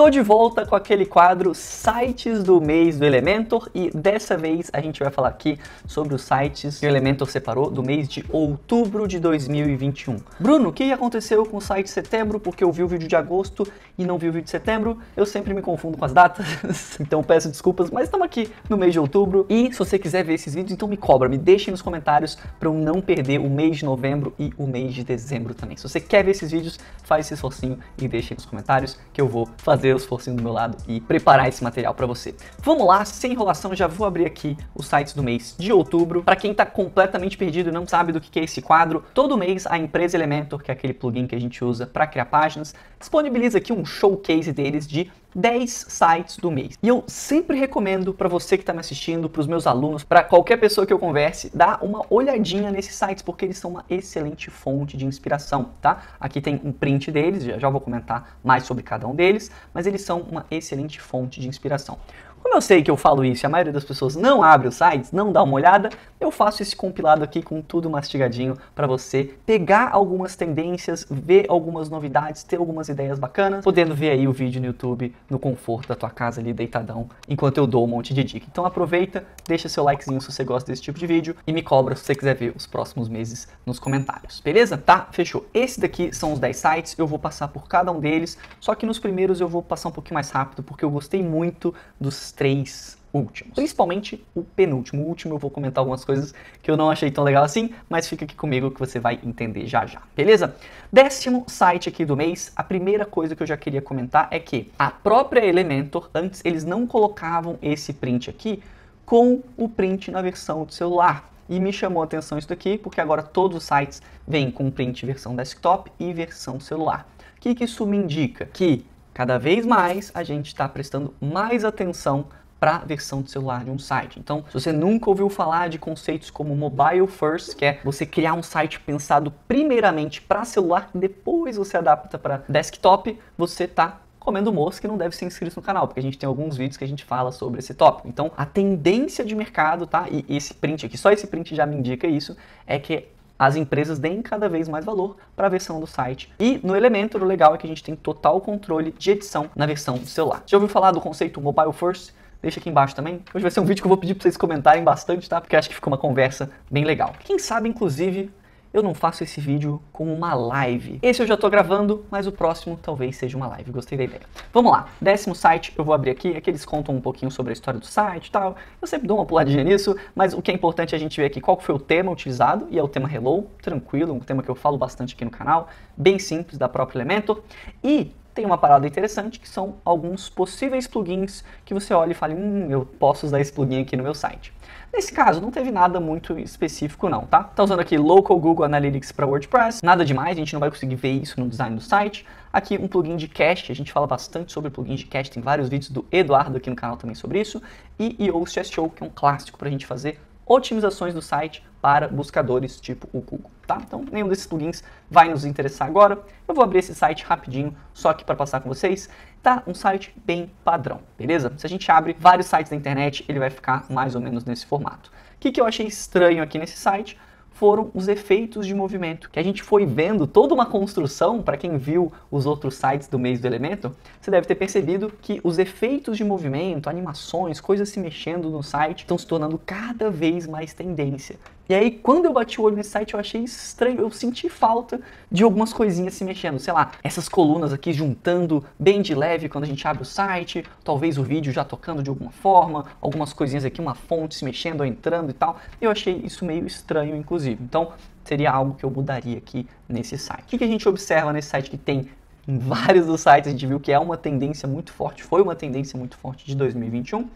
Tô de volta com aquele quadro Sites do Mês do Elementor e dessa vez a gente vai falar aqui sobre os sites que o Elementor separou do mês de outubro de 2021. Bruno, o que aconteceu com o site de setembro? Porque eu vi o vídeo de agosto e não vi o vídeo de setembro. Eu sempre me confundo com as datas, então peço desculpas, mas estamos aqui no mês de outubro e se você quiser ver esses vídeos, então me cobra, me deixe nos comentários para eu não perder o mês de novembro e o mês de dezembro também. Se você quer ver esses vídeos, faz esse esforcinho e deixe nos comentários que eu vou fazer deus forcendo do meu lado e preparar esse material para você. Vamos lá, sem enrolação, já vou abrir aqui os sites do mês de outubro. Para quem está completamente perdido e não sabe do que é esse quadro, todo mês a empresa Elementor, que é aquele plugin que a gente usa para criar páginas, disponibiliza aqui um showcase deles de 10 sites do mês. E eu sempre recomendo para você que está me assistindo, para os meus alunos, para qualquer pessoa que eu converse, dar uma olhadinha nesses sites, porque eles são uma excelente fonte de inspiração, tá? Aqui tem um print deles, já, já vou comentar mais sobre cada um deles, mas eles são uma excelente fonte de inspiração. Como eu sei que eu falo isso e a maioria das pessoas não abre os sites, não dá uma olhada, eu faço esse compilado aqui com tudo mastigadinho para você pegar algumas tendências, ver algumas novidades, ter algumas ideias bacanas, podendo ver aí o vídeo no YouTube no conforto da tua casa ali deitadão, enquanto eu dou um monte de dica. Então aproveita, deixa seu likezinho se você gosta desse tipo de vídeo e me cobra se você quiser ver os próximos meses nos comentários. Beleza? Tá? Fechou. Esse daqui são os 10 sites, eu vou passar por cada um deles, só que nos primeiros eu vou passar um pouquinho mais rápido porque eu gostei muito dos três últimos. Principalmente o penúltimo. O último eu vou comentar algumas coisas que eu não achei tão legal assim, mas fica aqui comigo que você vai entender já já, beleza? Décimo site aqui do mês, a primeira coisa que eu já queria comentar é que a própria Elementor, antes eles não colocavam esse print aqui com o print na versão do celular. E me chamou a atenção isso daqui, porque agora todos os sites vêm com print versão desktop e versão celular. O que, que isso me indica? Que Cada vez mais a gente está prestando mais atenção para a versão de celular de um site. Então, se você nunca ouviu falar de conceitos como mobile first, que é você criar um site pensado primeiramente para celular, e depois você adapta para desktop, você está comendo mosca e não deve ser inscrito no canal, porque a gente tem alguns vídeos que a gente fala sobre esse tópico. Então, a tendência de mercado, tá? E esse print aqui, só esse print já me indica isso, é que as empresas deem cada vez mais valor para a versão do site. E no Elementor, o legal é que a gente tem total controle de edição na versão do celular. Já ouviu falar do conceito Mobile First? deixa aqui embaixo também. Hoje vai ser um vídeo que eu vou pedir para vocês comentarem bastante, tá? Porque acho que ficou uma conversa bem legal. Quem sabe, inclusive, eu não faço esse vídeo como uma live. Esse eu já estou gravando, mas o próximo talvez seja uma live. Gostei da ideia. Vamos lá. Décimo site, eu vou abrir aqui. Aqui eles contam um pouquinho sobre a história do site e tal. Eu sempre dou uma puladinha nisso, mas o que é importante é a gente ver aqui qual foi o tema utilizado. E é o tema Hello, tranquilo, um tema que eu falo bastante aqui no canal. Bem simples, da própria Elementor E tem uma parada interessante que são alguns possíveis plugins que você olha e fala, hum, eu posso usar esse plugin aqui no meu site. Nesse caso, não teve nada muito específico não, tá? Tá usando aqui Local Google Analytics para WordPress, nada demais, a gente não vai conseguir ver isso no design do site. Aqui um plugin de cache, a gente fala bastante sobre plugin de cache, tem vários vídeos do Eduardo aqui no canal também sobre isso. E Yoast SEO, que é um clássico para a gente fazer otimizações do site para buscadores tipo o Google, tá? Então, nenhum desses plugins vai nos interessar agora. Eu vou abrir esse site rapidinho, só aqui para passar com vocês. Tá um site bem padrão, beleza? Se a gente abre vários sites da internet, ele vai ficar mais ou menos nesse formato. O que, que eu achei estranho aqui nesse site? foram os efeitos de movimento, que a gente foi vendo toda uma construção, para quem viu os outros sites do mês do elemento, você deve ter percebido que os efeitos de movimento, animações, coisas se mexendo no site estão se tornando cada vez mais tendência. E aí, quando eu bati o olho nesse site, eu achei estranho, eu senti falta de algumas coisinhas se mexendo. Sei lá, essas colunas aqui juntando bem de leve quando a gente abre o site, talvez o vídeo já tocando de alguma forma, algumas coisinhas aqui, uma fonte se mexendo ou entrando e tal. Eu achei isso meio estranho, inclusive. Então, seria algo que eu mudaria aqui nesse site. O que a gente observa nesse site que tem em vários dos sites, a gente viu que é uma tendência muito forte, foi uma tendência muito forte de 2021,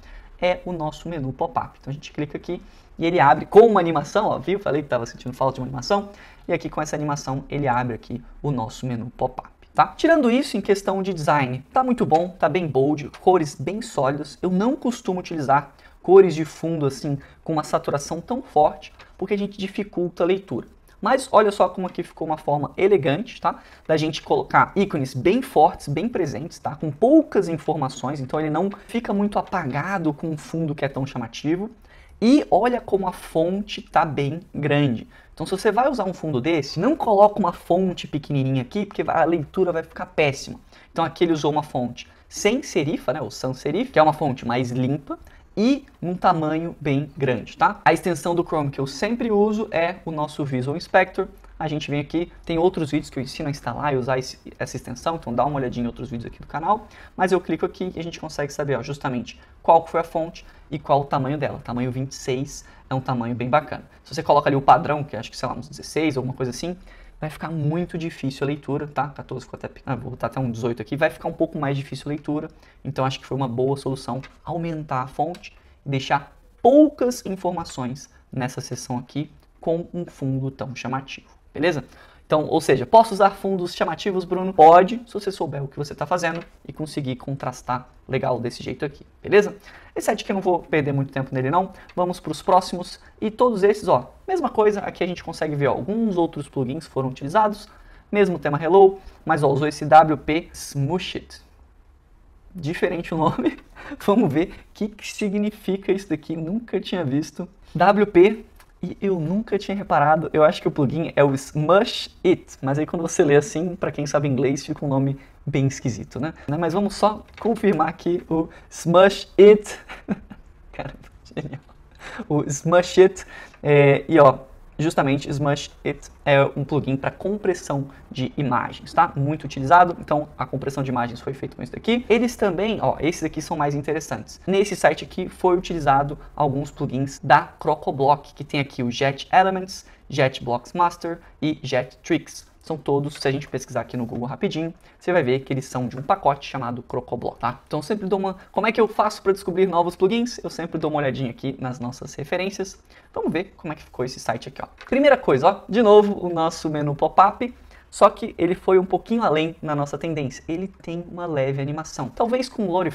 é o nosso menu pop-up. Então a gente clica aqui e ele abre com uma animação, ó, viu? Falei que estava sentindo falta de uma animação. E aqui com essa animação ele abre aqui o nosso menu pop-up. Tá? Tirando isso, em questão de design, tá muito bom, tá bem bold, cores bem sólidas. Eu não costumo utilizar cores de fundo assim com uma saturação tão forte, porque a gente dificulta a leitura. Mas olha só como aqui ficou uma forma elegante, tá? Da gente colocar ícones bem fortes, bem presentes, tá? Com poucas informações, então ele não fica muito apagado com um fundo que é tão chamativo. E olha como a fonte tá bem grande. Então, se você vai usar um fundo desse, não coloca uma fonte pequenininha aqui, porque a leitura vai ficar péssima. Então, aqui ele usou uma fonte sem serifa, né, ou sans serif, que é uma fonte mais limpa e um tamanho bem grande, tá? A extensão do Chrome que eu sempre uso é o nosso Visual Inspector, a gente vem aqui, tem outros vídeos que eu ensino a instalar e usar esse, essa extensão, então dá uma olhadinha em outros vídeos aqui do canal, mas eu clico aqui e a gente consegue saber ó, justamente qual foi a fonte e qual o tamanho dela. Tamanho 26 é um tamanho bem bacana. Se você coloca ali o padrão, que acho que sei lá, uns 16, alguma coisa assim, vai ficar muito difícil a leitura, tá? 14 ficou até. Ah, vou botar até um 18 aqui, vai ficar um pouco mais difícil a leitura. Então acho que foi uma boa solução aumentar a fonte e deixar poucas informações nessa seção aqui com um fundo tão chamativo beleza? Então, ou seja, posso usar fundos chamativos, Bruno? Pode, se você souber o que você está fazendo e conseguir contrastar legal desse jeito aqui, beleza? Esse site aqui eu não vou perder muito tempo nele não, vamos para os próximos e todos esses, ó, mesma coisa, aqui a gente consegue ver ó, alguns outros plugins foram utilizados, mesmo tema Hello, mas ó, usou esse WP Smushit, diferente o nome, vamos ver o que, que significa isso daqui, nunca tinha visto, WP e eu nunca tinha reparado, eu acho que o plugin é o Smush It, mas aí quando você lê assim, para quem sabe inglês, fica um nome bem esquisito, né? né mas vamos só confirmar aqui o Smush It. Caramba, genial. O Smush It. É, e ó, justamente Smash It é um plugin para compressão de imagens, tá? Muito utilizado, então a compressão de imagens foi feita com isso daqui. Eles também, ó, esses aqui são mais interessantes. Nesse site aqui foi utilizado alguns plugins da Crocoblock, que tem aqui o Jet Elements, Jet Blocks Master e Jet Tricks são todos, se a gente pesquisar aqui no Google rapidinho, você vai ver que eles são de um pacote chamado Crocoblock, tá? Então sempre dou uma... Como é que eu faço para descobrir novos plugins? Eu sempre dou uma olhadinha aqui nas nossas referências. Vamos ver como é que ficou esse site aqui, ó. Primeira coisa, ó, de novo o nosso menu pop-up, só que ele foi um pouquinho além na nossa tendência. Ele tem uma leve animação. Talvez com Lore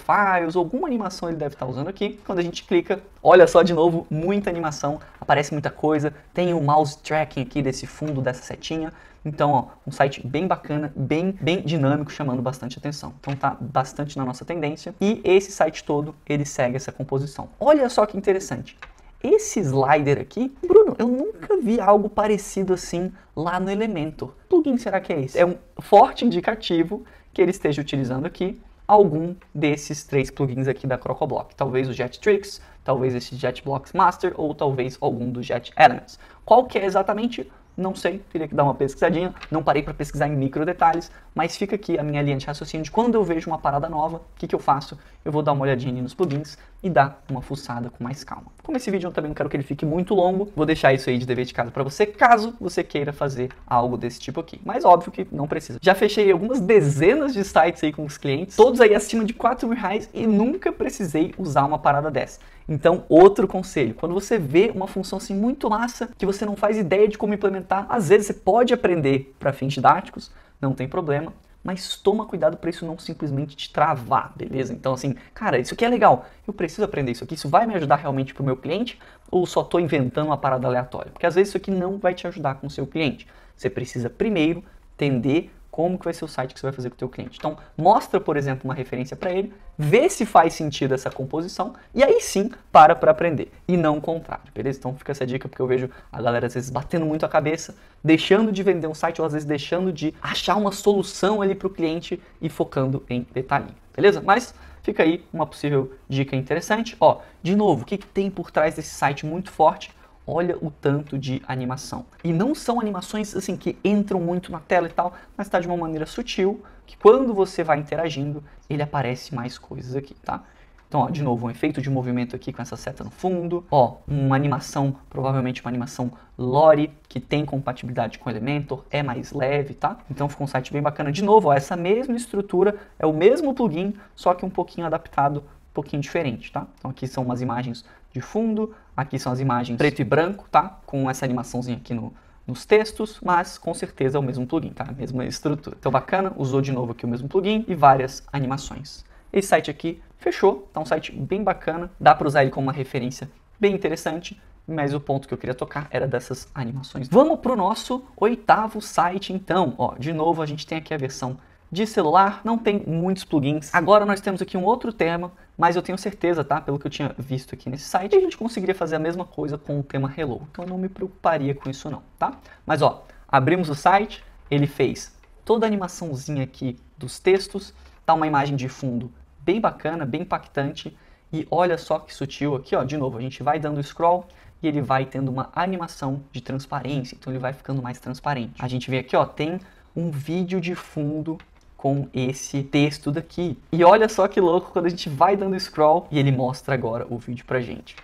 ou alguma animação ele deve estar tá usando aqui. Quando a gente clica, olha só de novo, muita animação, aparece muita coisa. Tem o mouse tracking aqui desse fundo, dessa setinha. Então, ó, um site bem bacana, bem, bem dinâmico, chamando bastante atenção. Então tá bastante na nossa tendência. E esse site todo, ele segue essa composição. Olha só que interessante. Esse slider aqui, Bruno, eu nunca vi algo parecido assim lá no Elementor. plugin será que é esse? É um forte indicativo que ele esteja utilizando aqui algum desses três plugins aqui da CrocoBlock. Talvez o Jettrix, talvez esse JetBlocks Master ou talvez algum do Jet Elements. Qual que é exatamente não sei, teria que dar uma pesquisadinha, não parei para pesquisar em micro detalhes, mas fica aqui a minha linha de raciocínio de quando eu vejo uma parada nova, o que, que eu faço? Eu vou dar uma olhadinha nos plugins e dar uma fuçada com mais calma. Como esse vídeo eu também não quero que ele fique muito longo, vou deixar isso aí de dever de casa para você, caso você queira fazer algo desse tipo aqui. Mas óbvio que não precisa. Já fechei algumas dezenas de sites aí com os clientes, todos aí acima de 4 mil reais e nunca precisei usar uma parada dessa. Então, outro conselho, quando você vê uma função assim muito massa que você não faz ideia de como implementar, às vezes você pode aprender para fins didáticos, não tem problema, mas toma cuidado para isso não simplesmente te travar, beleza? Então assim, cara, isso aqui é legal, eu preciso aprender isso aqui, isso vai me ajudar realmente para o meu cliente ou só estou inventando uma parada aleatória? Porque às vezes isso aqui não vai te ajudar com o seu cliente. Você precisa primeiro entender como que vai ser o site que você vai fazer com o teu cliente. Então, mostra, por exemplo, uma referência para ele, vê se faz sentido essa composição e aí sim para para aprender e não o contrário, beleza? Então fica essa dica porque eu vejo a galera às vezes batendo muito a cabeça, deixando de vender um site ou às vezes deixando de achar uma solução ali para o cliente e focando em detalhe, beleza? Mas fica aí uma possível dica interessante. Ó, de novo, o que, que tem por trás desse site muito forte? olha o tanto de animação. E não são animações assim que entram muito na tela e tal, mas está de uma maneira sutil, que quando você vai interagindo, ele aparece mais coisas aqui, tá? Então, ó, de novo, um efeito de movimento aqui com essa seta no fundo. Ó, uma animação, provavelmente uma animação lore, que tem compatibilidade com Elementor, é mais leve, tá? Então ficou um site bem bacana. De novo, ó, essa mesma estrutura, é o mesmo plugin, só que um pouquinho adaptado, um pouquinho diferente, tá? Então aqui são umas imagens de fundo, aqui são as imagens preto e branco, tá? Com essa animaçãozinha aqui no, nos textos, mas com certeza é o mesmo plugin, tá? A mesma estrutura. Então bacana, usou de novo aqui o mesmo plugin e várias animações. Esse site aqui fechou, tá um site bem bacana, dá para usar ele como uma referência bem interessante, mas o ponto que eu queria tocar era dessas animações. Vamos para o nosso oitavo site então, ó, de novo a gente tem aqui a versão de celular não tem muitos plugins. Agora nós temos aqui um outro tema, mas eu tenho certeza, tá? Pelo que eu tinha visto aqui nesse site, a gente conseguiria fazer a mesma coisa com o tema Hello. Então eu não me preocuparia com isso não, tá? Mas ó, abrimos o site, ele fez toda a animaçãozinha aqui dos textos, tá uma imagem de fundo bem bacana, bem impactante. E olha só que sutil aqui, ó, de novo, a gente vai dando scroll e ele vai tendo uma animação de transparência, então ele vai ficando mais transparente. A gente vê aqui, ó, tem um vídeo de fundo com esse texto daqui. E olha só que louco quando a gente vai dando scroll e ele mostra agora o vídeo pra gente.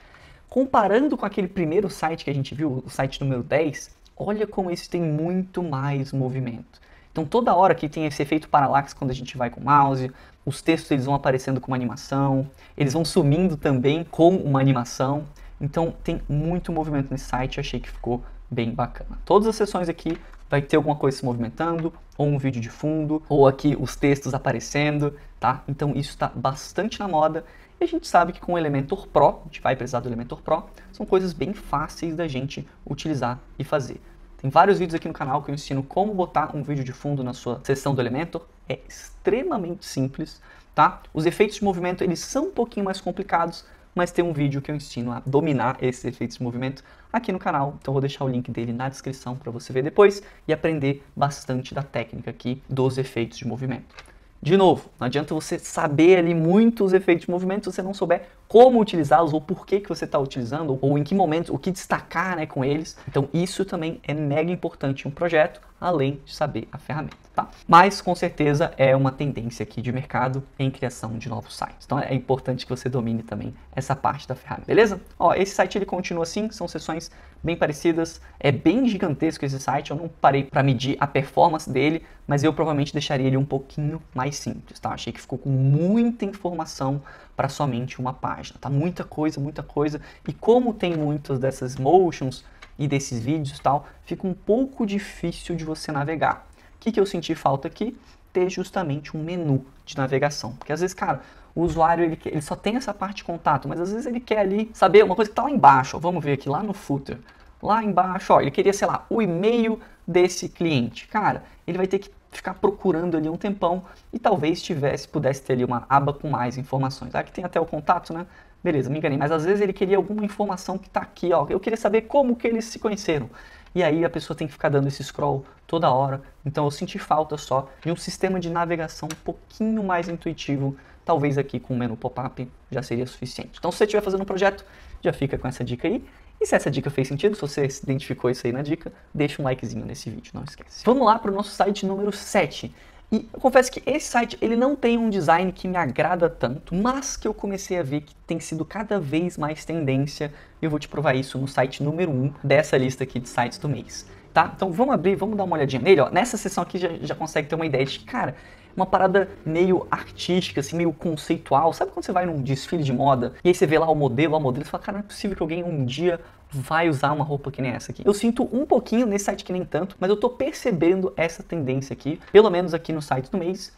Comparando com aquele primeiro site que a gente viu, o site número 10, olha como esse tem muito mais movimento. Então toda hora que tem esse efeito paralaxe quando a gente vai com o mouse, os textos eles vão aparecendo com uma animação, eles vão sumindo também com uma animação. Então tem muito movimento nesse site, achei que ficou bem bacana. Todas as sessões aqui vai ter alguma coisa se movimentando, ou um vídeo de fundo, ou aqui os textos aparecendo, tá? Então isso está bastante na moda. E a gente sabe que com o Elementor Pro, a gente vai precisar do Elementor Pro, são coisas bem fáceis da gente utilizar e fazer. Tem vários vídeos aqui no canal que eu ensino como botar um vídeo de fundo na sua sessão do Elementor. É extremamente simples, tá? Os efeitos de movimento, eles são um pouquinho mais complicados, mas tem um vídeo que eu ensino a dominar esses efeitos de movimento aqui no canal. Então vou deixar o link dele na descrição para você ver depois e aprender bastante da técnica aqui dos efeitos de movimento. De novo, não adianta você saber ali muitos efeitos de movimento se você não souber como utilizá-los ou por que, que você está utilizando ou em que momento, o que destacar né, com eles. Então isso também é mega importante em um projeto, além de saber a ferramenta. Tá? Mas com certeza é uma tendência aqui de mercado em criação de novos sites. Então é importante que você domine também essa parte da ferramenta, beleza? Ó, esse site ele continua assim, são sessões bem parecidas, é bem gigantesco esse site, eu não parei para medir a performance dele, mas eu provavelmente deixaria ele um pouquinho mais simples, tá? Achei que ficou com muita informação para somente uma página, tá? Muita coisa, muita coisa. E como tem muitas dessas motions e desses vídeos tal, fica um pouco difícil de você navegar. O que, que eu senti falta aqui? Ter justamente um menu de navegação. Porque às vezes, cara, o usuário ele, ele só tem essa parte de contato, mas às vezes ele quer ali saber uma coisa que está lá embaixo. Ó, vamos ver aqui, lá no footer. Lá embaixo, ó, ele queria, sei lá, o e-mail desse cliente. Cara, ele vai ter que ficar procurando ali um tempão e talvez tivesse, pudesse ter ali uma aba com mais informações. Aqui ah, tem até o contato, né? Beleza, me enganei, mas às vezes ele queria alguma informação que está aqui, ó. Eu queria saber como que eles se conheceram. E aí a pessoa tem que ficar dando esse scroll toda hora. Então eu senti falta só de um sistema de navegação um pouquinho mais intuitivo. Talvez aqui com o menu pop-up já seria suficiente. Então se você estiver fazendo um projeto, já fica com essa dica aí. E se essa dica fez sentido, se você se identificou isso aí na dica, deixa um likezinho nesse vídeo, não esquece. Vamos lá para o nosso site número 7. E eu confesso que esse site ele não tem um design que me agrada tanto, mas que eu comecei a ver que tem sido cada vez mais tendência. Eu vou te provar isso no site número 1 dessa lista aqui de sites do mês. Tá? Então vamos abrir, vamos dar uma olhadinha nele. Ó. Nessa seção aqui já, já consegue ter uma ideia de que, cara, uma parada meio artística, assim, meio conceitual. Sabe quando você vai num desfile de moda e aí você vê lá o modelo, a modelo, e fala, cara, não é possível que alguém um dia vai usar uma roupa que nem essa aqui. Eu sinto um pouquinho nesse site que nem tanto, mas eu tô percebendo essa tendência aqui, pelo menos aqui no site do mês,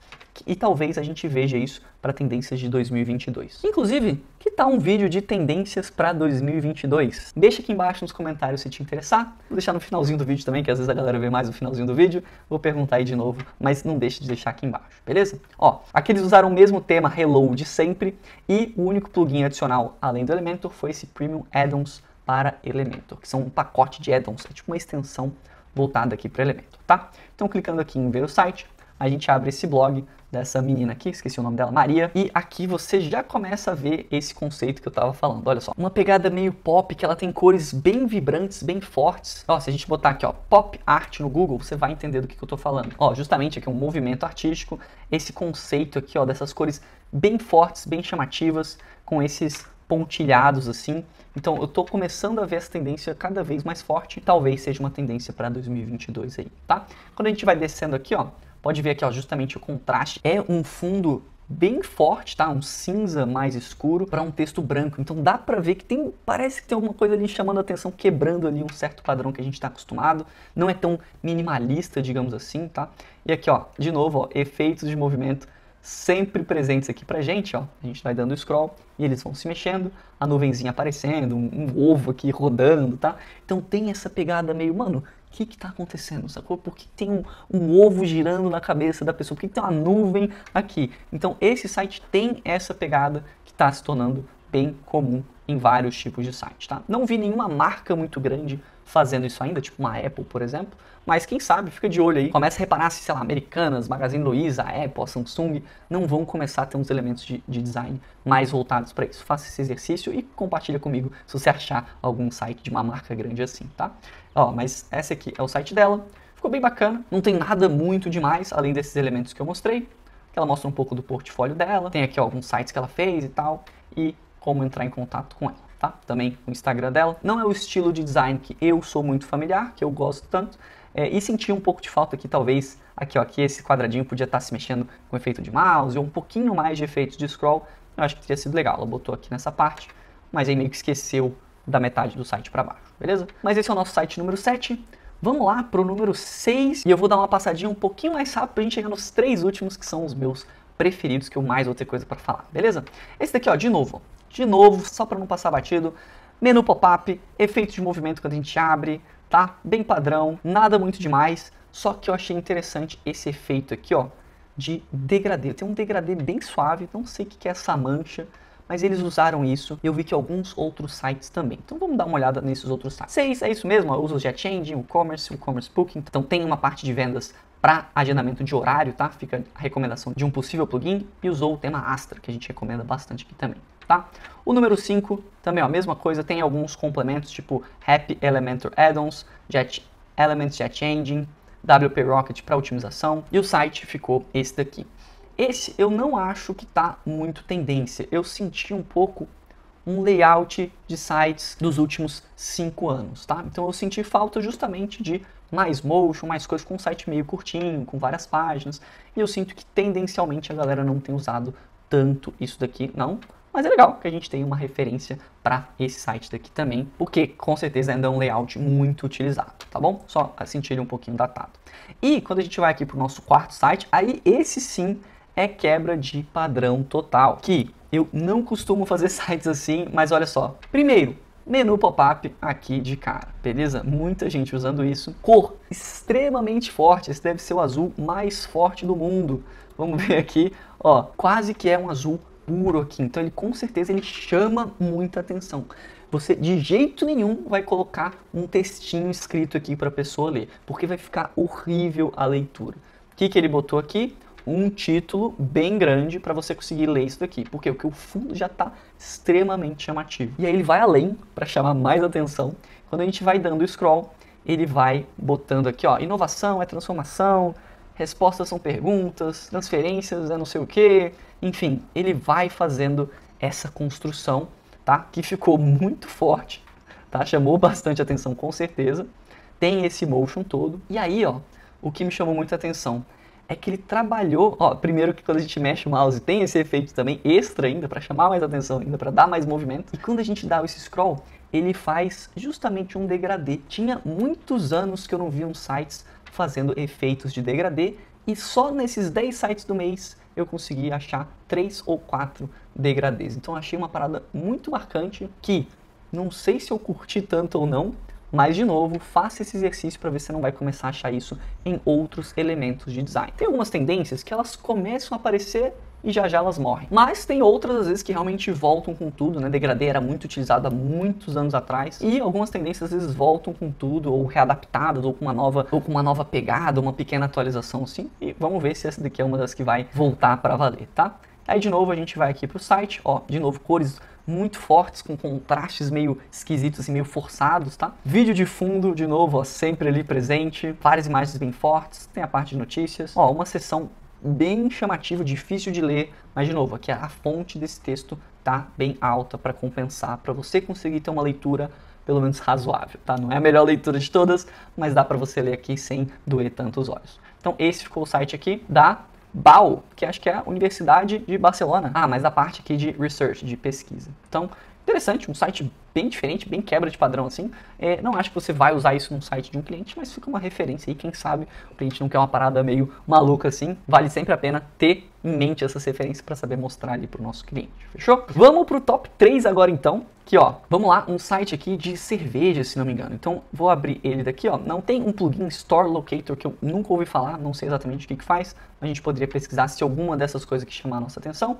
e talvez a gente veja isso para tendências de 2022. Inclusive, que tal um vídeo de tendências para 2022? Deixa aqui embaixo nos comentários se te interessar. Vou deixar no finalzinho do vídeo também, que às vezes a galera vê mais no finalzinho do vídeo. Vou perguntar aí de novo, mas não deixe de deixar aqui embaixo, beleza? Ó, aqui eles usaram o mesmo tema Reload sempre e o único plugin adicional além do Elementor foi esse Premium Addons para Elementor, que são um pacote de addons, é tipo uma extensão voltada aqui para Elementor, tá? Então clicando aqui em ver o site, a gente abre esse blog dessa menina aqui, esqueci o nome dela, Maria. E aqui você já começa a ver esse conceito que eu tava falando. Olha só, uma pegada meio pop que ela tem cores bem vibrantes, bem fortes. Ó, se a gente botar aqui, ó, pop art no Google, você vai entender do que, que eu tô falando. Ó, justamente aqui é um movimento artístico, esse conceito aqui, ó, dessas cores bem fortes, bem chamativas, com esses pontilhados assim. Então eu tô começando a ver essa tendência cada vez mais forte, talvez seja uma tendência para 2022 aí, tá? Quando a gente vai descendo aqui, ó, Pode ver aqui, ó, justamente o contraste. É um fundo bem forte, tá? Um cinza mais escuro para um texto branco. Então dá para ver que tem, parece que tem alguma coisa ali chamando a atenção, quebrando ali um certo padrão que a gente está acostumado. Não é tão minimalista, digamos assim, tá? E aqui, ó, de novo, ó, efeitos de movimento sempre presentes aqui pra gente, ó. A gente vai dando scroll e eles vão se mexendo, a nuvenzinha aparecendo, um, um ovo aqui rodando, tá? Então tem essa pegada meio, mano, o que está acontecendo, sacou? Por que tem um, um, ovo girando na cabeça da pessoa? Por que, que tem uma nuvem aqui? Então, esse site tem essa pegada que está se tornando bem comum em vários tipos de sites, tá? Não vi nenhuma marca muito grande fazendo isso ainda, tipo uma Apple, por exemplo, mas quem sabe, fica de olho aí. Começa a reparar se, sei lá, Americanas, Magazine Luiza, Apple, Samsung não vão começar a ter uns elementos de, de design mais voltados para isso. Faça esse exercício e compartilha comigo se você achar algum site de uma marca grande assim, tá? Ó, mas essa aqui é o site dela. Ficou bem bacana, não tem nada muito demais, além desses elementos que eu mostrei. Ela mostra um pouco do portfólio dela, tem aqui ó, alguns sites que ela fez e tal, e como entrar em contato com ela, tá? Também o Instagram dela. Não é o estilo de design que eu sou muito familiar, que eu gosto tanto, é, e senti um pouco de falta aqui, talvez, aqui ó, aqui esse quadradinho podia estar se mexendo com efeito de mouse, ou um pouquinho mais de efeitos de scroll, eu acho que teria sido legal. Ela botou aqui nessa parte, mas aí meio que esqueceu da metade do site para baixo, beleza? Mas esse é o nosso site número 7. Vamos lá para o número 6 e eu vou dar uma passadinha um pouquinho mais rápido para a gente chegar nos três últimos que são os meus preferidos que eu mais vou ter coisa para falar, beleza? Esse daqui, ó, de novo, de novo, só para não passar batido, menu pop-up, efeito de movimento quando a gente abre, tá? Bem padrão, nada muito demais, só que eu achei interessante esse efeito aqui, ó, de degradê. Tem um degradê bem suave, não sei o que é essa mancha, mas eles usaram isso e eu vi que alguns outros sites também. Então vamos dar uma olhada nesses outros sites. Seis, é isso mesmo, usa o JetChange, o Commerce, o Commerce Booking. Então tem uma parte de vendas para agendamento de horário, tá? Fica a recomendação de um possível plugin e usou o tema Astra, que a gente recomenda bastante aqui também, tá? O número 5 também, é a mesma coisa, tem alguns complementos tipo Happy Elementor Add-ons, Jet Elements Jet Engine, WP Rocket para otimização e o site ficou esse daqui. Esse eu não acho que tá muito tendência. Eu senti um pouco um layout de sites dos últimos cinco anos, tá? Então eu senti falta justamente de mais motion, mais coisas com um site meio curtinho, com várias páginas. E eu sinto que tendencialmente a galera não tem usado tanto isso daqui, não. Mas é legal que a gente tenha uma referência para esse site daqui também, porque com certeza ainda é um layout muito utilizado, tá bom? Só sentir assim, ele um pouquinho datado. E quando a gente vai aqui para o nosso quarto site, aí esse sim é quebra de padrão total, que eu não costumo fazer sites assim, mas olha só. Primeiro, menu pop-up aqui de cara, beleza? Muita gente usando isso. Cor extremamente forte, esse deve ser o azul mais forte do mundo. Vamos ver aqui, ó, quase que é um azul puro aqui, então ele com certeza ele chama muita atenção. Você de jeito nenhum vai colocar um textinho escrito aqui para a pessoa ler, porque vai ficar horrível a leitura. O que, que ele botou aqui? um título bem grande para você conseguir ler isso daqui. Por quê? Porque o fundo já está extremamente chamativo. E aí ele vai além para chamar mais atenção. Quando a gente vai dando o scroll, ele vai botando aqui, ó, inovação é transformação, respostas são perguntas, transferências é não sei o quê. Enfim, ele vai fazendo essa construção, tá? Que ficou muito forte, tá? Chamou bastante atenção com certeza. Tem esse motion todo. E aí, ó, o que me chamou muita atenção é que ele trabalhou. Ó, primeiro que quando a gente mexe o mouse tem esse efeito também extra ainda para chamar mais atenção ainda, para dar mais movimento. E quando a gente dá esse scroll, ele faz justamente um degradê. Tinha muitos anos que eu não vi um sites fazendo efeitos de degradê e só nesses 10 sites do mês eu consegui achar 3 ou 4 degradês. Então achei uma parada muito marcante que não sei se eu curti tanto ou não, mas, de novo, faça esse exercício para ver se você não vai começar a achar isso em outros elementos de design. Tem algumas tendências que elas começam a aparecer e já já elas morrem. Mas tem outras, às vezes, que realmente voltam com tudo, né? Degradê era muito utilizada há muitos anos atrás e algumas tendências, às vezes, voltam com tudo ou readaptadas ou com uma nova, ou com uma nova pegada, uma pequena atualização assim. E vamos ver se essa daqui é uma das que vai voltar para valer, tá? Aí, de novo, a gente vai aqui para o site, ó, de novo, cores muito fortes, com contrastes meio esquisitos e meio forçados, tá? Vídeo de fundo, de novo, ó, sempre ali presente, várias imagens bem fortes, tem a parte de notícias, ó, uma sessão bem chamativa, difícil de ler, mas de novo, aqui a fonte desse texto tá bem alta para compensar, para você conseguir ter uma leitura pelo menos razoável, tá? Não é a melhor leitura de todas, mas dá para você ler aqui sem doer tanto os olhos. Então esse ficou o site aqui da BAU, que acho que é a Universidade de Barcelona. Ah, mas a parte aqui de research, de pesquisa. Então, interessante, um site bem diferente, bem quebra de padrão assim. É, não acho que você vai usar isso num site de um cliente, mas fica uma referência aí. Quem sabe o cliente não quer uma parada meio maluca assim. Vale sempre a pena ter em hum. mente essas referências para saber mostrar ali para o nosso cliente, fechou? Vamos para o top 3 agora então, que ó, vamos lá, um site aqui de cerveja, se não me engano. Então vou abrir ele daqui, ó. Não tem um plugin Store Locator que eu nunca ouvi falar, não sei exatamente o que, que faz. A gente poderia pesquisar se alguma dessas coisas que chamar a nossa atenção.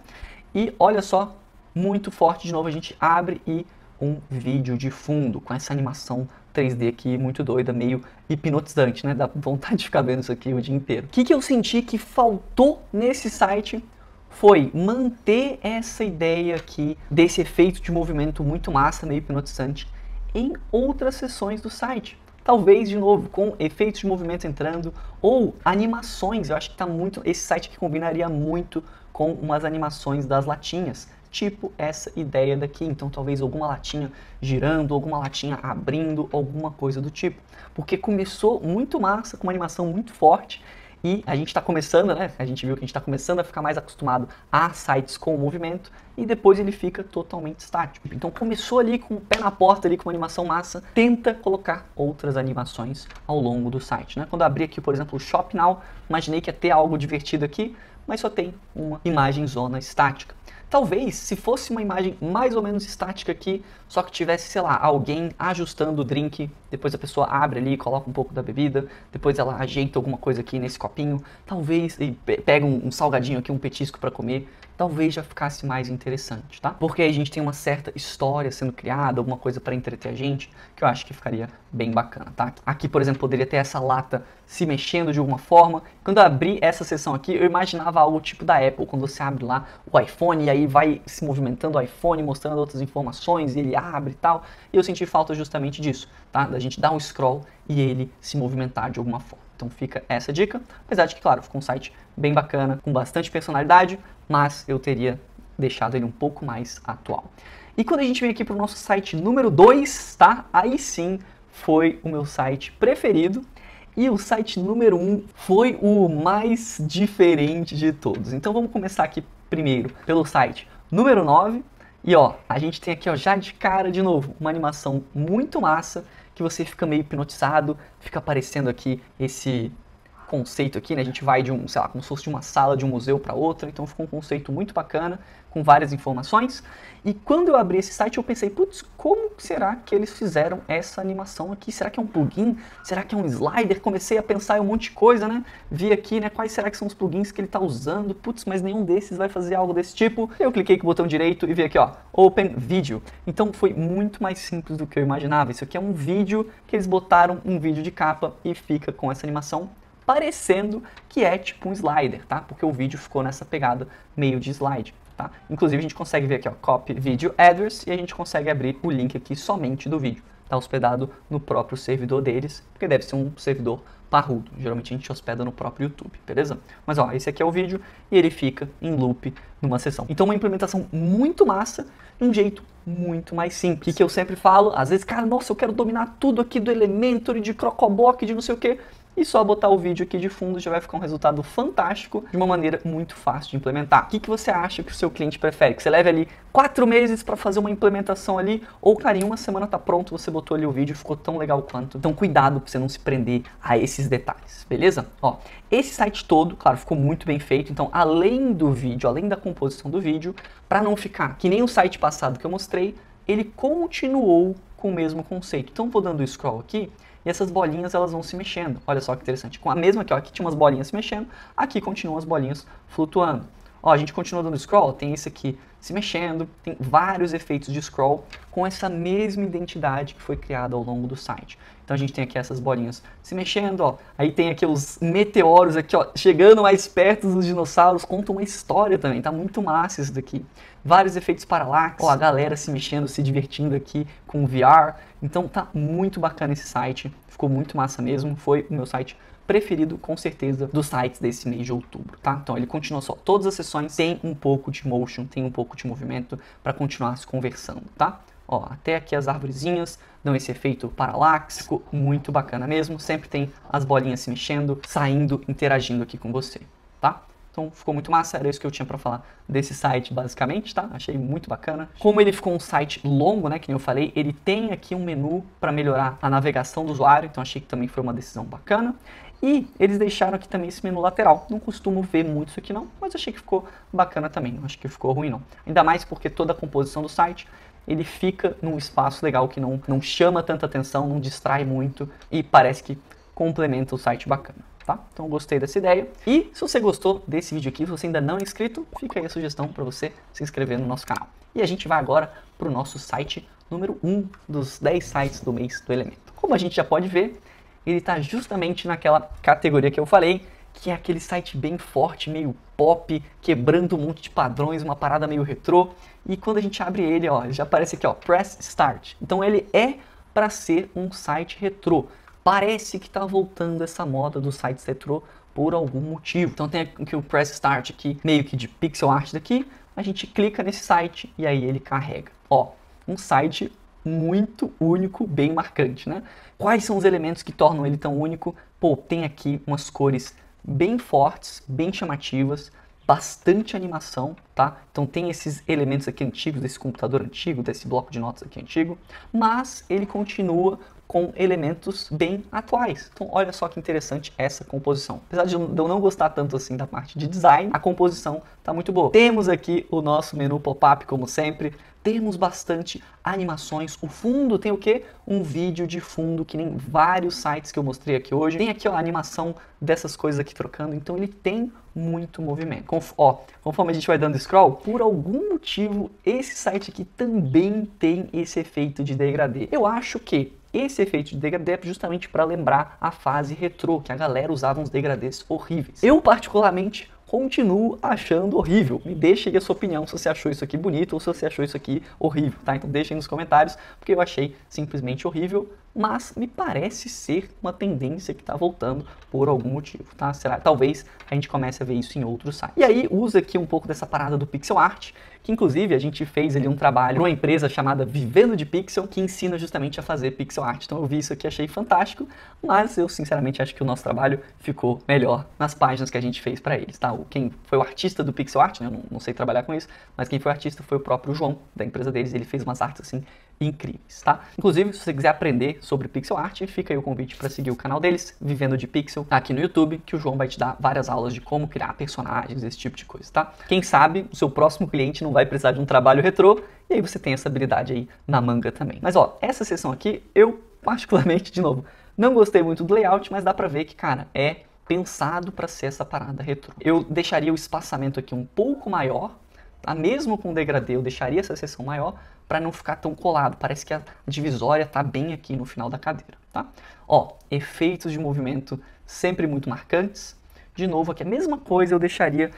E olha só, muito forte de novo, a gente abre e um vídeo de fundo com essa animação 3D aqui, muito doida, meio hipnotizante, né? Dá vontade de ficar vendo isso aqui o dia inteiro. O que, que eu senti que faltou nesse site foi manter essa ideia aqui desse efeito de movimento muito massa, meio hipnotizante, em outras sessões do site talvez de novo com efeitos de movimento entrando ou animações. Eu acho que tá muito esse site que combinaria muito com umas animações das latinhas tipo essa ideia daqui. Então, talvez alguma latinha girando, alguma latinha abrindo, alguma coisa do tipo. Porque começou muito massa, com uma animação muito forte. E a gente está começando, né? A gente viu que a gente está começando a ficar mais acostumado a sites com o movimento e depois ele fica totalmente estático. Então começou ali com o pé na porta, ali com uma animação massa, tenta colocar outras animações ao longo do site, né? Quando eu abri aqui, por exemplo, o Shop Now, imaginei que ia ter algo divertido aqui, mas só tem uma imagem zona estática. Talvez se fosse uma imagem mais ou menos estática aqui, só que tivesse, sei lá, alguém ajustando o drink, depois a pessoa abre ali, coloca um pouco da bebida, depois ela ajeita alguma coisa aqui nesse copinho, talvez e pega um, um salgadinho aqui, um petisco para comer talvez já ficasse mais interessante, tá? Porque aí a gente tem uma certa história sendo criada, alguma coisa para entreter a gente, que eu acho que ficaria bem bacana, tá? Aqui, por exemplo, poderia ter essa lata se mexendo de alguma forma. Quando eu abri essa seção aqui, eu imaginava algo tipo da Apple, quando você abre lá o iPhone e aí vai se movimentando o iPhone, mostrando outras informações, e ele abre e tal. E eu senti falta justamente disso, tá? Da gente dar um scroll e ele se movimentar de alguma forma. Então fica essa dica, apesar de que, claro, ficou um site bem bacana, com bastante personalidade, mas eu teria deixado ele um pouco mais atual. E quando a gente vem aqui para o nosso site número 2, tá? Aí sim foi o meu site preferido, e o site número 1 um foi o mais diferente de todos. Então vamos começar aqui primeiro pelo site número 9. E ó, a gente tem aqui ó, já de cara de novo uma animação muito massa que você fica meio hipnotizado, fica aparecendo aqui esse conceito aqui, né? A gente vai de um, sei lá, como se fosse de uma sala de um museu para outra, então ficou um conceito muito bacana com várias informações. E quando eu abri esse site, eu pensei, putz, como será que eles fizeram essa animação aqui? Será que é um plugin? Será que é um slider? Comecei a pensar em um monte de coisa, né? Vi aqui, né, quais será que são os plugins que ele está usando? Putz, mas nenhum desses vai fazer algo desse tipo. Eu cliquei com o botão direito e vi aqui, ó, Open Video. Então foi muito mais simples do que eu imaginava. Isso aqui é um vídeo que eles botaram um vídeo de capa e fica com essa animação parecendo que é tipo um slider, tá? Porque o vídeo ficou nessa pegada meio de slide tá? Inclusive a gente consegue ver aqui, ó, copy video address e a gente consegue abrir o link aqui somente do vídeo. Está hospedado no próprio servidor deles, porque deve ser um servidor parrudo. Geralmente a gente hospeda no próprio YouTube, beleza? Mas ó, esse aqui é o vídeo e ele fica em loop numa sessão. Então uma implementação muito massa, de um jeito muito mais simples. E que eu sempre falo, às vezes, cara, nossa, eu quero dominar tudo aqui do Elementor, de Crocoblock, de não sei o que e só botar o vídeo aqui de fundo já vai ficar um resultado fantástico de uma maneira muito fácil de implementar. O que, que você acha que o seu cliente prefere? Que você leve ali quatro meses para fazer uma implementação ali ou, cara, em uma semana tá pronto, você botou ali o vídeo ficou tão legal quanto. Então cuidado para você não se prender a esses detalhes, beleza? Ó, esse site todo, claro, ficou muito bem feito, então além do vídeo, além da composição do vídeo, para não ficar que nem o site passado que eu mostrei, ele continuou com o mesmo conceito. Então vou dando scroll aqui, e essas bolinhas elas vão se mexendo. Olha só que interessante. Com a mesma aqui, ó, aqui tinha umas bolinhas se mexendo, aqui continuam as bolinhas flutuando. Ó, a gente continua dando scroll, tem esse aqui se mexendo, tem vários efeitos de scroll com essa mesma identidade que foi criada ao longo do site. Então a gente tem aqui essas bolinhas se mexendo, ó. Aí tem aqui os meteoros aqui, ó, chegando mais perto dos dinossauros, conta uma história também, tá muito massa isso daqui. Vários efeitos paralax, ó, a galera se mexendo, se divertindo aqui com o VR. Então tá muito bacana esse site, ficou muito massa mesmo, foi o meu site preferido, com certeza, dos sites desse mês de outubro, tá? Então ele continua só. Todas as sessões tem um pouco de motion, tem um pouco de movimento para continuar se conversando, tá? Ó, até aqui as arvorezinhas dão esse efeito paraláxico, muito bacana mesmo. Sempre tem as bolinhas se mexendo, saindo, interagindo aqui com você, tá? Então ficou muito massa, era isso que eu tinha para falar desse site basicamente, tá? Achei muito bacana. Como ele ficou um site longo, né, que nem eu falei, ele tem aqui um menu para melhorar a navegação do usuário, então achei que também foi uma decisão bacana. E eles deixaram aqui também esse menu lateral. Não costumo ver muito isso aqui não, mas achei que ficou bacana também. Não acho que ficou ruim não. Ainda mais porque toda a composição do site ele fica num espaço legal que não, não chama tanta atenção, não distrai muito e parece que complementa o site bacana. Tá? Então gostei dessa ideia. E se você gostou desse vídeo aqui, se você ainda não é inscrito, fica aí a sugestão para você se inscrever no nosso canal. E a gente vai agora para o nosso site número 1 um dos 10 sites do mês do Elemento. Como a gente já pode ver, ele está justamente naquela categoria que eu falei, que é aquele site bem forte, meio pop, quebrando um monte de padrões, uma parada meio retrô. E quando a gente abre ele, ó, já aparece aqui, ó, Press Start. Então ele é para ser um site retrô. Parece que está voltando essa moda dos sites retrô por algum motivo. Então tem aqui o Press Start aqui, meio que de pixel art daqui. A gente clica nesse site e aí ele carrega. Ó, um site muito único, bem marcante, né? Quais são os elementos que tornam ele tão único? Pô, tem aqui umas cores bem fortes, bem chamativas, bastante animação, tá? Então tem esses elementos aqui antigos, desse computador antigo, desse bloco de notas aqui antigo, mas ele continua com elementos bem atuais. Então olha só que interessante essa composição. Apesar de eu não gostar tanto assim da parte de design, a composição tá muito boa. Temos aqui o nosso menu pop-up como sempre, temos bastante animações. O fundo tem o quê? Um vídeo de fundo, que nem vários sites que eu mostrei aqui hoje. Tem aqui ó, a animação dessas coisas aqui trocando, então ele tem muito movimento. Conf ó, conforme a gente vai dando scroll, por algum motivo, esse site aqui também tem esse efeito de degradê. Eu acho que esse efeito de degradê é justamente para lembrar a fase retrô, que a galera usava uns degradês horríveis. Eu, particularmente, continuo achando horrível. Me deixe aí a sua opinião se você achou isso aqui bonito ou se você achou isso aqui horrível, tá? Então deixa aí nos comentários, porque eu achei simplesmente horrível mas me parece ser uma tendência que está voltando por algum motivo, tá? Será? Talvez a gente comece a ver isso em outros sites. E aí usa aqui um pouco dessa parada do pixel art, que inclusive a gente fez ali um trabalho numa empresa chamada Vivendo de Pixel, que ensina justamente a fazer pixel art. Então eu vi isso aqui, achei fantástico, mas eu sinceramente acho que o nosso trabalho ficou melhor nas páginas que a gente fez para eles, tá? Quem foi o artista do pixel art, né? Eu não, sei trabalhar com isso, mas quem foi o artista foi o próprio João, da empresa deles, ele fez umas artes assim incríveis, tá? Inclusive, se você quiser aprender sobre pixel art, fica aí o convite para seguir o canal deles, Vivendo de Pixel, aqui no YouTube, que o João vai te dar várias aulas de como criar personagens, esse tipo de coisa, tá? Quem sabe o seu próximo cliente não vai precisar de um trabalho retrô, e aí você tem essa habilidade aí na manga também. Mas ó, essa sessão aqui, eu particularmente, de novo, não gostei muito do layout, mas dá pra ver que, cara, é pensado para ser essa parada retrô. Eu deixaria o espaçamento aqui um pouco maior a ah, mesmo com o degradê, eu deixaria essa seção maior para não ficar tão colado. Parece que a divisória está bem aqui no final da cadeira. Tá? Ó, efeitos de movimento sempre muito marcantes. De novo, aqui é a mesma coisa eu deixaria.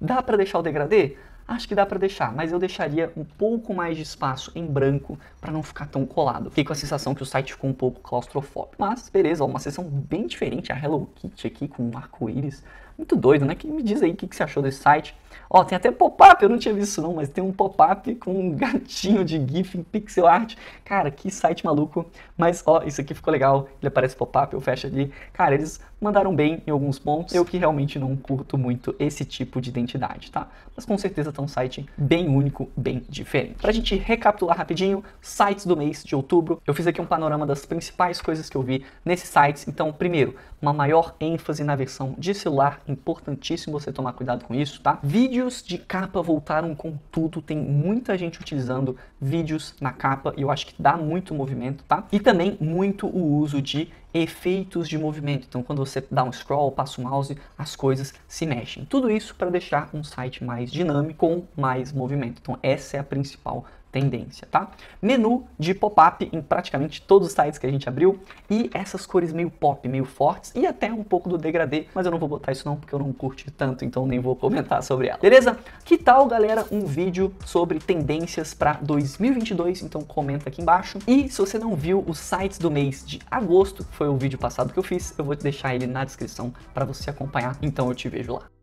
Dá para deixar o degradê? Acho que dá para deixar, mas eu deixaria um pouco mais de espaço em branco para não ficar tão colado. Fiquei com a sensação que o site ficou um pouco claustrofóbico, mas beleza, ó, uma sessão bem diferente, a Hello Kitty aqui com um arco-íris. Muito doido, né? Que me diz aí o que, que você achou desse site. Ó, tem até pop-up, eu não tinha visto isso não, mas tem um pop-up com um gatinho de GIF em pixel art. Cara, que site maluco. Mas, ó, isso aqui ficou legal. Ele aparece pop-up, eu fecho ali. Cara, eles mandaram bem em alguns pontos. Eu que realmente não curto muito esse tipo de identidade, tá? Mas com certeza tá um site bem único, bem diferente. Pra gente recapitular rapidinho, sites do mês de outubro. Eu fiz aqui um panorama das principais coisas que eu vi nesses sites. Então, primeiro, uma maior ênfase na versão de celular. Importantíssimo você tomar cuidado com isso, tá? Vi Vídeos de capa voltaram com tudo, tem muita gente utilizando vídeos na capa e eu acho que dá muito movimento, tá? E também muito o uso de efeitos de movimento. Então, quando você dá um scroll, passa o mouse, as coisas se mexem. Tudo isso para deixar um site mais dinâmico com mais movimento. Então, essa é a principal tendência, tá? Menu de pop-up em praticamente todos os sites que a gente abriu e essas cores meio pop, meio fortes e até um pouco do degradê, mas eu não vou botar isso não porque eu não curti tanto, então nem vou comentar sobre ela. Beleza? Que tal, galera, um vídeo sobre tendências para 2022? Então comenta aqui embaixo. E se você não viu os sites do mês de agosto, que foi o vídeo passado que eu fiz, eu vou deixar ele na descrição para você acompanhar. Então eu te vejo lá.